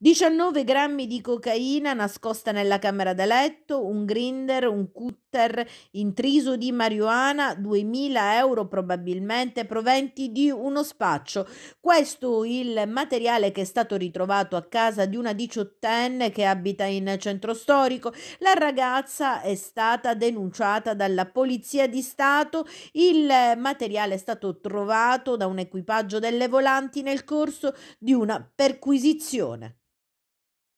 19 grammi di cocaina nascosta nella camera da letto, un grinder, un cutter intriso di marijuana, 2000 euro probabilmente proventi di uno spaccio. Questo il materiale che è stato ritrovato a casa di una diciottenne che abita in centro storico. La ragazza è stata denunciata dalla Polizia di Stato. Il materiale è stato trovato da un equipaggio delle volanti nel corso di una perquisizione.